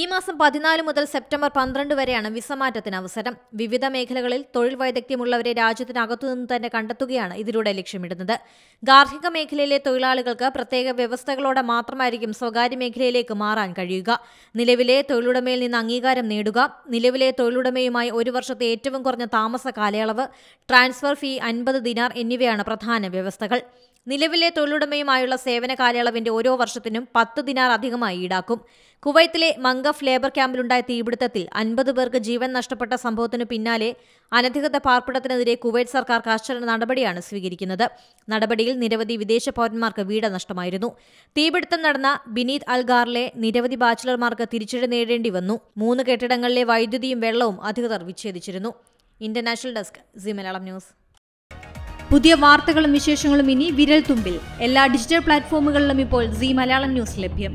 ഈ മാസം പതിനാല് മുതൽ സെപ്റ്റംബർ പന്ത്രണ്ട് വരെയാണ് വിസ മാറ്റത്തിന് അവസരം വിവിധ മേഖലകളിൽ തൊഴിൽ വൈദഗ്ധ്യമുള്ളവരെ രാജ്യത്തിനകത്തുനിന്ന് തന്നെ കണ്ടെത്തുകയാണ് ഇതിലൂടെ ലക്ഷ്യമിടുന്നത് ഗാർഹിക മേഖലയിലെ തൊഴിലാളികൾക്ക് പ്രത്യേക വ്യവസ്ഥകളോടെ മാത്രമായിരിക്കും സ്വകാര്യ മേഖലയിലേക്ക് മാറാൻ കഴിയുക നിലവിലെ തൊഴിലുടമയിൽ നിന്ന് അംഗീകാരം നേടുക നിലവിലെ തൊഴിലുടമയുമായി ഒരു വർഷത്തെ ഏറ്റവും കുറഞ്ഞ താമസ കാലയളവ് ട്രാൻസ്ഫർ ഫീ അൻപത് ദിനാർ എന്നിവയാണ് പ്രധാന വ്യവസ്ഥകൾ നിലവിലെ തൊഴിലുടമയുമായുള്ള സേവന കാലയളവിന്റെ ഓരോ വർഷത്തിനും പത്ത് ദിനാർ അധികമായി ഈടാക്കും കുവൈത്തിലെ മംഗഫ് ലേബർ ക്യാമ്പിലുണ്ടായ തീപിടുത്തത്തിൽ അൻപത് പേർക്ക് ജീവൻ നഷ്ടപ്പെട്ട സംഭവത്തിനു പിന്നാലെ അനധികൃത പാർപ്പിടത്തിനെതിരെ കുവൈറ്റ് സർക്കാർ കർശന നടപടിയാണ് സ്വീകരിക്കുന്നത് നടപടിയിൽ നിരവധി വിദേശ പൌരന്മാർക്ക് വീട് നഷ്ടമായിരുന്നു തീപിടുത്തം നടന്ന ബിനീത് അൽഗാറിലെ നിരവധി ബാച്ചിലർമാർക്ക് തിരിച്ചടി നേടേണ്ടി വന്നു മൂന്ന് കെട്ടിടങ്ങളിലെ വൈദ്യുതിയും വെള്ളവും അധികൃതർ വിച്ഛേദിച്ചിരുന്നു international desk Zee Malayalam news പുതിയ വാർത്തകളും വിശേഷങ്ങളും ഇനി വിരൽ തുമ്പിൽ എല്ലാ ഡിജിറ്റൽ പ്ലാറ്റ്ഫോമുകളിലും ഇപ്പോൾ സി മലയാളം ന്യൂസ് ലഭ്യം